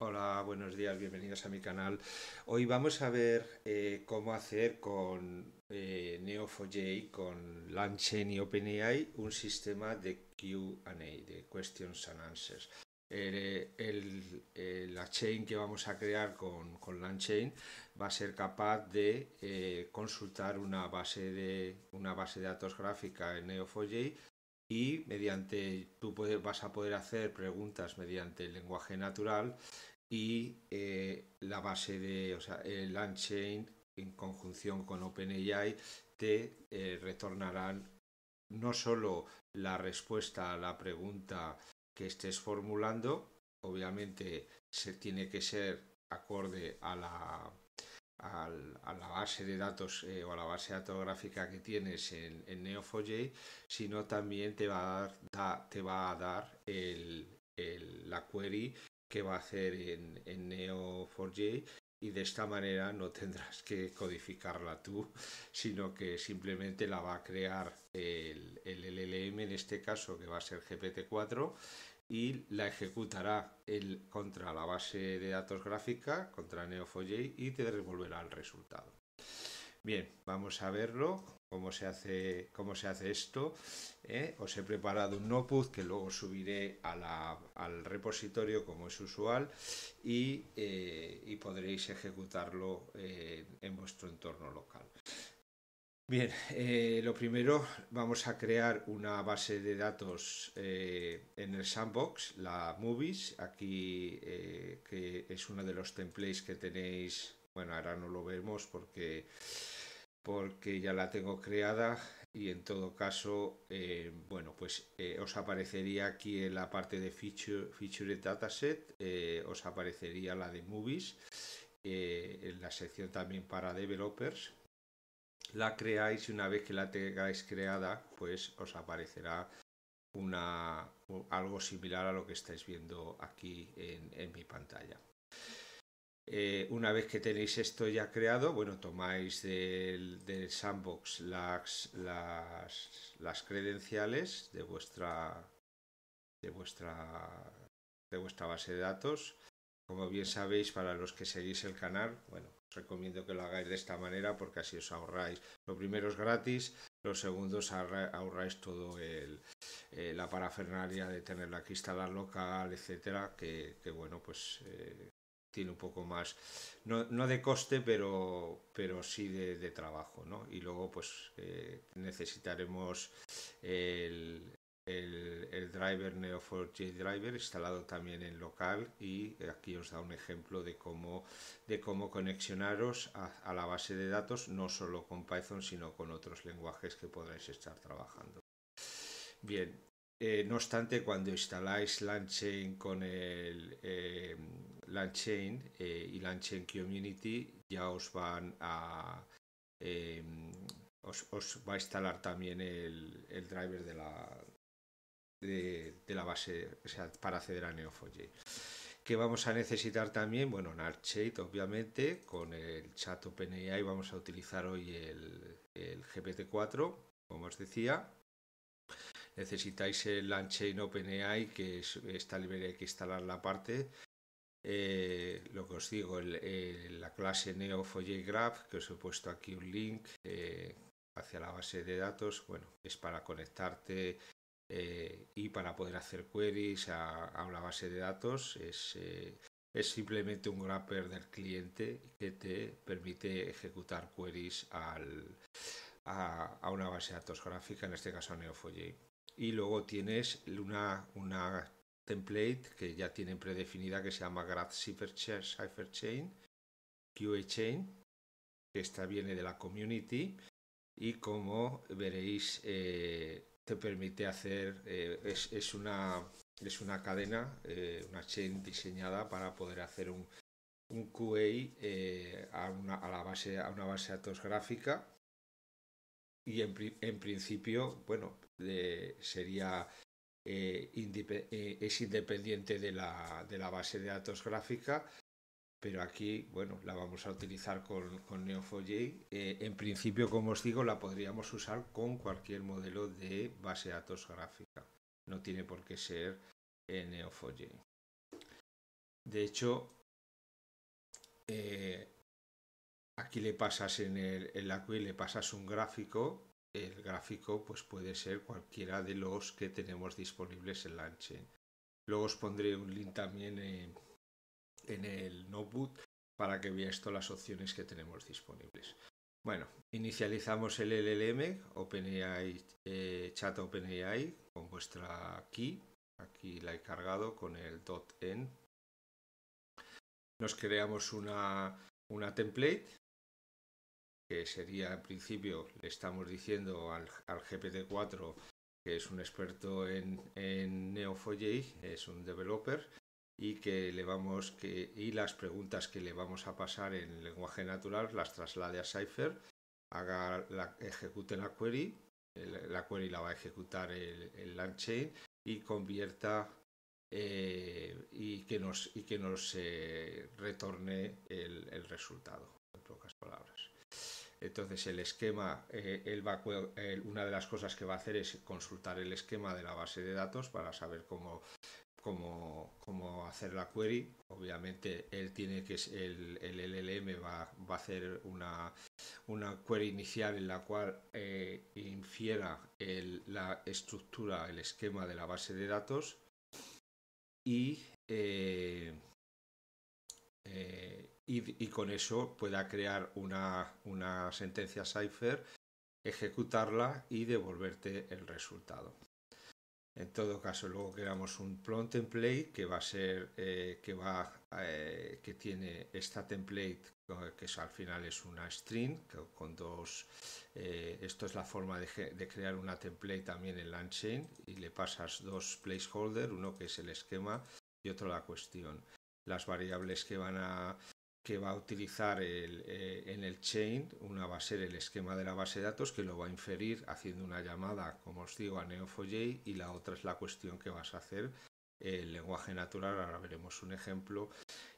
Hola, buenos días, bienvenidos a mi canal. Hoy vamos a ver eh, cómo hacer con eh, Neo4j, con LangChain y OpenAI, un sistema de QA, de Questions and Answers. el, la chain que vamos a crear con, con va a ser capaz de eh, consultar una base de, una base de datos gráfica en Neo4j y mediante tú vas a poder hacer preguntas mediante el lenguaje natural y eh, la base de, o sea, el en conjunción con OpenAI te eh, retornarán no solo la respuesta a la pregunta que estés formulando, obviamente se tiene que ser acorde a la a la base de datos eh, o a la base datográfica que tienes en, Neo4j, sino también te va a dar, te va a dar la query que va a hacer en, Neo4j y de esta manera no tendrás que codificarla tú, sino que simplemente la va a crear el, el, LLM, en este caso que va a ser GPT-4, y la ejecutará el, contra la base de datos gráfica, contra Neo4j y te devolverá el resultado. Bien, vamos a verlo, cómo se hace, cómo se hace esto. ¿eh? Os he preparado un notebook que luego subiré al repositorio como es usual y, eh, podréis ejecutarlo eh, en vuestro entorno local. Bien, eh, lo primero vamos a crear una base de datos eh, en el sandbox, la movies, aquí eh, que es uno de los templates que tenéis, bueno, ahora no lo vemos porque, porque ya la tengo creada y en todo caso, bueno, pues os aparecería aquí en la parte de feature, feature dataset, os aparecería la de movies, en la sección también para developers la creáis y una vez que la tengáis creada, pues os aparecerá una, algo similar a lo que estáis viendo aquí en, mi pantalla. Eh, una vez que tenéis esto ya creado, bueno, tomáis del, sandbox las, las, las, credenciales de vuestra, de, vuestra, de vuestra base de datos. Como bien sabéis, para los que seguís el canal, bueno, os recomiendo que lo hagáis de esta manera porque así os ahorráis. Lo primero es gratis, lo segundo ahorráis todo el, eh, la parafernalia de tenerla aquí instalar local, etcétera, que, bueno, pues eh, tiene un poco más, no, no, de coste, pero, pero sí de, trabajo, ¿no? Y luego, pues eh, necesitaremos el, el, driver Neo4j driver instalado también en local y aquí os da un ejemplo de cómo, de cómo conexionaros a, la base de datos, no solo con Python, sino con otros lenguajes que podréis estar trabajando. Bien, eh, no obstante, cuando instaláis LangChain con el eh, eh y LangChain Community, ya os van a eh, os, va a instalar también el, el driver de la, de, la base para acceder a neo 4 Que vamos a necesitar también, bueno, Narchate, obviamente, con el chat OpenAI vamos a utilizar hoy el, GPT-4, como os decía. Necesitáis el Unchain OpenAI, que es esta librería que instalar la parte. Eh, lo que os digo, la clase neo graph que os he puesto aquí un link eh, hacia la base de datos, bueno, es para conectarte eh, y para poder hacer queries a, una base de datos eh, es, simplemente un wrapper del cliente que te permite ejecutar queries a, una base de datos gráfica, en este caso Neo4j. Y luego tienes una, template que ya tienen predefinida que se llama Graph Chain QA-Chain, que esta viene de la community y como veréis eh, te permite hacer, eh, es, es, una, es una cadena, eh, una chain diseñada para poder hacer un, un QA eh, a, una, base, a una base de datos gráfica y en, principio, bueno, sería es independiente de la, de la base de datos gráfica pero aquí, bueno, la vamos a utilizar con, Neo4j. Eh, en principio, como os digo, la podríamos usar con cualquier modelo de base de datos gráfica. No tiene por qué ser Neo4j. De hecho, eh, aquí le pasas en, el, en la query, le pasas un gráfico. El gráfico pues puede ser cualquiera de los que tenemos disponibles en Lanchain. Luego os pondré un link también en en el notebook para que veáis todas las opciones que tenemos disponibles. Bueno, inicializamos el LLM, OpenAI, eh, chat OpenAI con vuestra key. Aquí la he cargado con el .en. Nos creamos una, template que sería en principio, le estamos diciendo al, al GPT-4 que es un experto en, en Neo4j, es un developer, y que le vamos que y las preguntas que le vamos a pasar en lenguaje natural las traslade a Cypher, haga la, ejecute la query, la query la va a ejecutar el, el y convierta eh, y que nos y que nos eh, retorne el, resultado en pocas palabras. Entonces el esquema, eh, él va, una de las cosas que va a hacer es consultar el esquema de la base de datos para saber cómo cómo, hacer la query. Obviamente él tiene que el, LLM va, a hacer una, query inicial en la cual eh, infiera la estructura, el esquema de la base de datos eh, eh, y, y, con eso pueda crear una, una sentencia cipher, ejecutarla y devolverte el resultado. En todo caso, luego creamos un prompt template que va a ser, eh, que va, eh, que tiene esta template eh, que al final es una string con dos. esto es la forma de, crear una template también en LangChain y le pasas dos placeholder, uno que es el esquema y otro la cuestión. Las variables que van a que va a utilizar eh, en el chain, una va a ser el esquema de la base de datos que lo va a inferir haciendo una llamada, como os digo, a Neo4j y la otra es la cuestión que vas a hacer eh, el lenguaje natural, ahora veremos un ejemplo,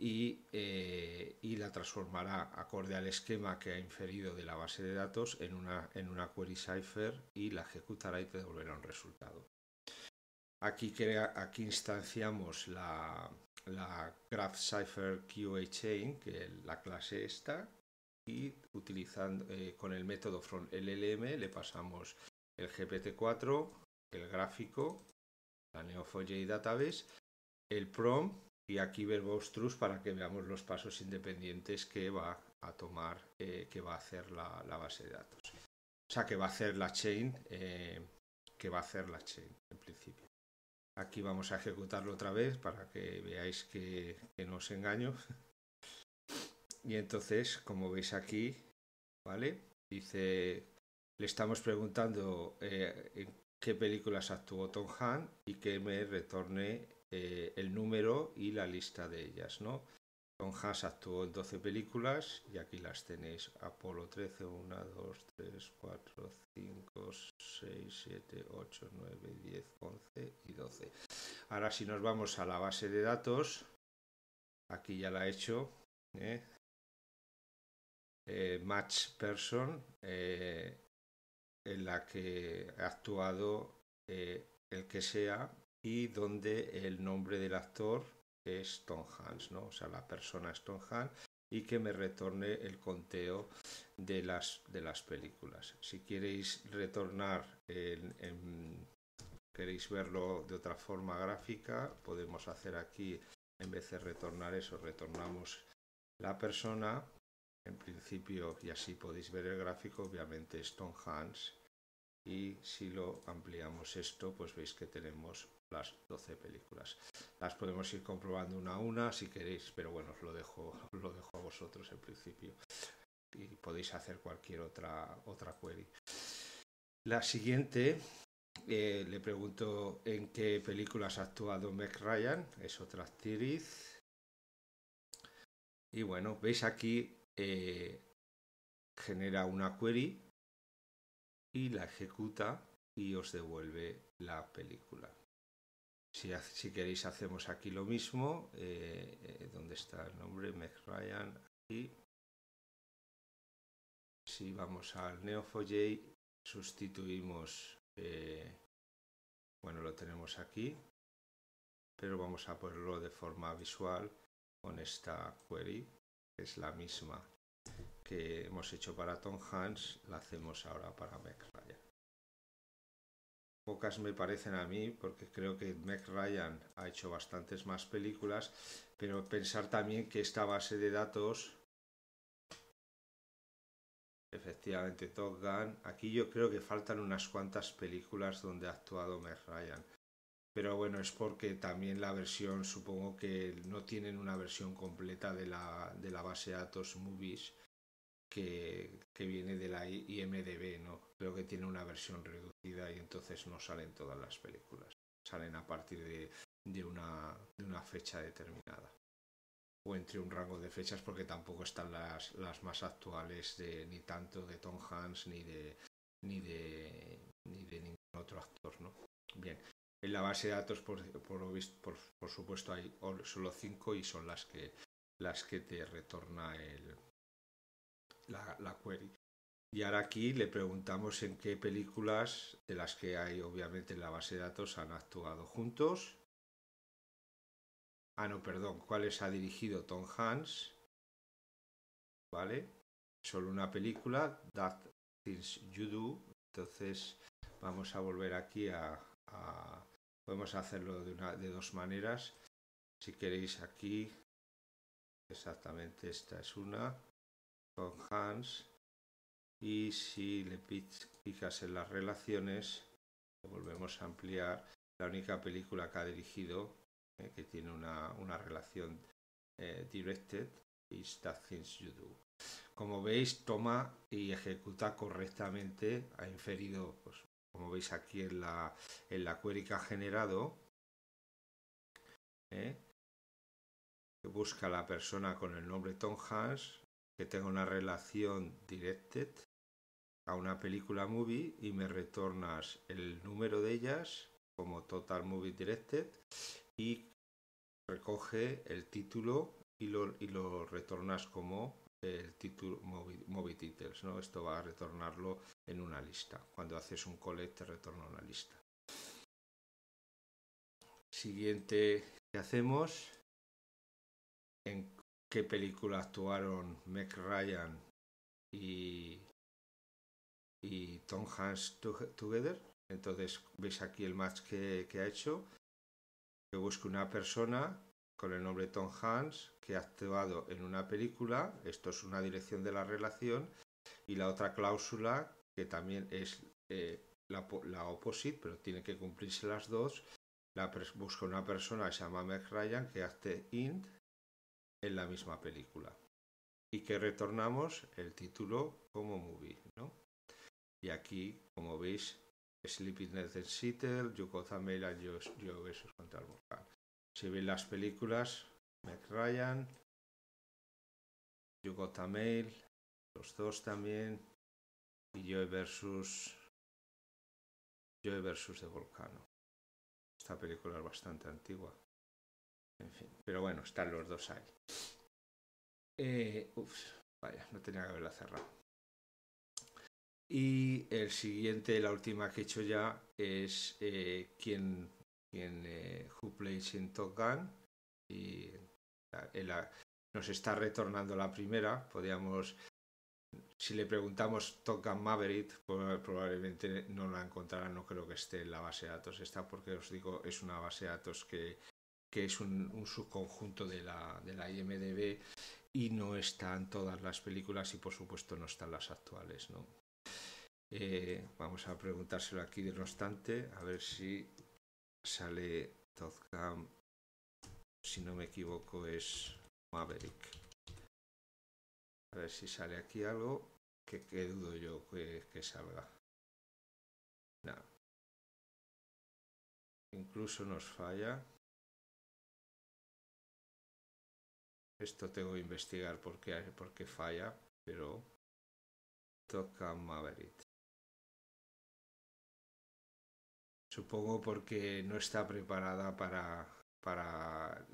y, eh, y, la transformará acorde al esquema que ha inferido de la base de datos en una, en una query cipher y la ejecutará y te devolverá un resultado. Aquí, crea, aquí instanciamos la, la Cipher QA Chain, que es la clase esta, y utilizando eh, con el método from LLM le pasamos el GPT-4, el gráfico, la neo 4 database, el prom y aquí verbose true para que veamos los pasos independientes que va a tomar, eh, que va a hacer la, base de datos. O sea, que va a hacer la chain, eh, que va a hacer la chain en principio. Aquí vamos a ejecutarlo otra vez para que veáis que, no os engaño. Y entonces, como veis aquí, ¿vale? Dice, le estamos preguntando eh, en qué películas actuó Tom Han y que me retorne eh, el número y la lista de ellas, ¿no? Tom Haas actuó en 12 películas y aquí las tenéis. Apolo 13, 1, 2, 3, 4, 5, 6, 7, 8, 9, 10, 11 y 12. Ahora si nos vamos a la base de datos, aquí ya la he hecho. ¿eh? Eh, match Person, eh, en la que ha actuado el que sea y donde el nombre del actor es Tom Hans, ¿no? O sea, la persona es y que me retorne el conteo de las, de las películas. Si queréis retornar, queréis verlo de otra forma gráfica, podemos hacer aquí, en vez de retornar eso, retornamos la persona, en principio, y así podéis ver el gráfico, obviamente Stonehans y si lo ampliamos esto, pues veis que tenemos las 12 películas. Las podemos ir comprobando una a una si queréis, pero bueno, os lo dejo, lo dejo a vosotros en principio. Y podéis hacer cualquier otra, otra query. La siguiente, eh, le pregunto en qué películas ha actuado Meg Ryan, es otra actriz. Y bueno, veis aquí eh, genera una query y la ejecuta y os devuelve la película. Si, queréis hacemos aquí lo mismo. Eh, eh, ¿Dónde está el nombre? Meg Ryan. Aquí. Si vamos al Neo4j, sustituimos... Eh, bueno, lo tenemos aquí. Pero vamos a ponerlo de forma visual con esta query, que es la misma que hemos hecho para Tom Hans, la hacemos ahora para Meg Ryan pocas me parecen a mí, porque creo que Meg Ryan ha hecho bastantes más películas, pero pensar también que esta base de datos, efectivamente Top Gun, aquí yo creo que faltan unas cuantas películas donde ha actuado Meg Ryan. Pero bueno, es porque también la versión, supongo que no tienen una versión completa de la, de la base de datos movies que, que, viene de la IMDB, ¿no? Creo que tiene una versión reducida y entonces no salen todas las películas. Salen a partir de, una, de una fecha determinada. O entre un rango de fechas porque tampoco están las, las más actuales de, ni tanto de Tom Hanks ni de, ni de, ni de ningún otro actor, ¿no? Bien. En la base de datos, por, por, por, supuesto, hay solo cinco y son las que, las que te retorna el, la, query. Y ahora aquí le preguntamos en qué películas de las que hay obviamente en la base de datos han actuado juntos. Ah, no, perdón, cuáles ha dirigido Tom Hanks. ¿Vale? Solo una película, That Things You Do. Entonces vamos a volver aquí a... a podemos hacerlo de, una, de dos maneras. Si queréis aquí, exactamente esta es una. Tom Hans y si le picas en las relaciones, volvemos a ampliar. La única película que ha dirigido, eh, que tiene una, una relación eh, directed, is That Things You Do. Como veis, toma y ejecuta correctamente, ha inferido, pues, como veis aquí en la, en la query eh, que ha generado, busca la persona con el nombre Tom Hans, que tenga una relación directed a una película movie y me retornas el número de ellas como total movie directed y recoge el título y lo, y lo retornas como el título movie, titles, ¿no? Esto va a retornarlo en una lista. Cuando haces un collect te retorna una lista. Siguiente que hacemos en qué película actuaron Meg Ryan y, Tom Hans Together. Entonces veis aquí el match que, que ha hecho. Que busque una persona con el nombre Tom Hans que ha actuado en una película. Esto es una dirección de la relación. Y la otra cláusula que también es eh, la, la opposite, pero tiene que cumplirse las dos. La busca una persona que se llama Meg Ryan que hace int en la misma película. Y que retornamos el título como movie, ¿no? Y aquí, como veis, Sleepiness in Sitter, Yokota Mail y Yo versus contra el volcán. Si ven las películas, Mac Ryan, Yokota Mail, los dos también, y yo versus yo versus de Volcano. Esta película es bastante antigua, en fin, pero bueno, están los dos ahí. Eh, vaya, no tenía que haberla cerrado. Y el siguiente, la última que he hecho ya, es eh, quien, quien eh, Who Plays in Top Y eh, nos está retornando la primera. Podríamos, si le preguntamos Top Gun Maverick, probablemente no la encontrarán. No creo que esté en la base de datos. Esta porque os digo, es una base de datos que que es un, subconjunto de la, de la, IMDB y no están todas las películas y por supuesto no están las actuales. Eh, vamos a preguntárselo aquí de no obstante, a ver si sale Top si no me equivoco es Maverick. A ver si sale aquí algo que, dudo yo que, salga. Incluso nos falla. Esto tengo que investigar por qué, por qué falla, pero toca Maverick. Supongo porque no está preparada para, para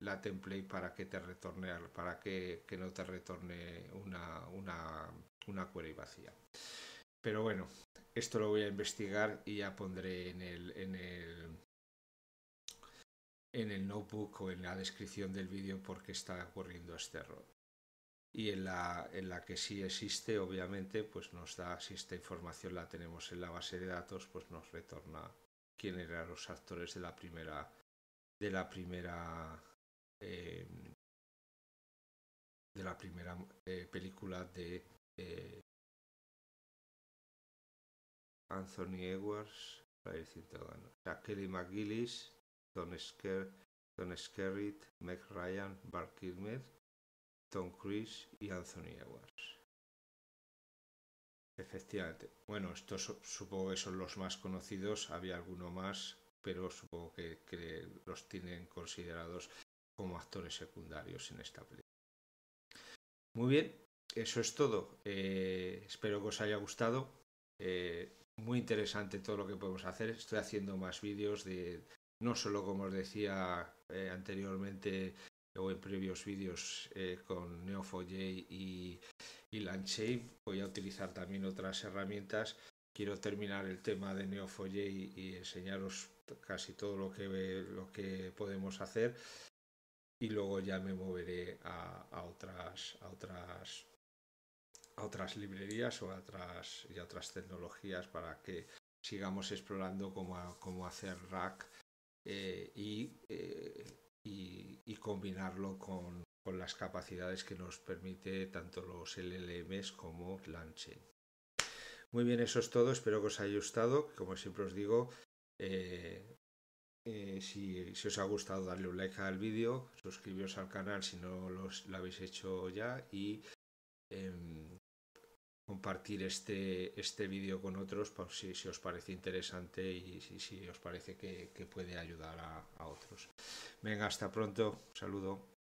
la, template para que te retorne, para que, que no te retorne una, una, una query vacía. Pero bueno, esto lo voy a investigar y ya pondré en el, en el, en el notebook o en la descripción del vídeo por qué está ocurriendo este error. Y en la, en la que sí existe, obviamente, pues nos da, si esta información la tenemos en la base de datos, pues nos retorna quién eran los actores de la primera, de la primera, eh, de la primera eh, película de eh, Anthony Edwards, para decir todo, Kelly McGillis, Don, Skerritt, Don Ryan, Bart Kilmer, Tom Cruise y Anthony Edwards. Efectivamente. Bueno, estos supongo que son los más conocidos. Había alguno más, pero supongo que, los tienen considerados como actores secundarios en esta película. Muy bien, eso es todo. Eh, espero que os haya gustado. Eh, muy interesante todo lo que podemos hacer. Estoy haciendo más vídeos de, no solo como os decía eh, anteriormente eh, o en previos vídeos eh, con Neo4j y, y voy a utilizar también otras herramientas. Quiero terminar el tema de neo 4 y, enseñaros casi todo lo que, lo que podemos hacer y luego ya me moveré a, a otras a otras otras librerías o otras y otras tecnologías para que sigamos explorando cómo, cómo hacer rack eh, eh, y, y, combinarlo con, las capacidades que nos permite tanto los LLMs como Lanche. Muy bien, eso es todo. Espero que os haya gustado. Como siempre os digo, eh, si, os ha gustado, darle un like al vídeo, suscribiros al canal si no lo habéis hecho ya y em, compartir este, este vídeo con otros pues, si, si, os parece interesante y si, os parece que, puede ayudar a, a otros. Venga, hasta pronto, saludo.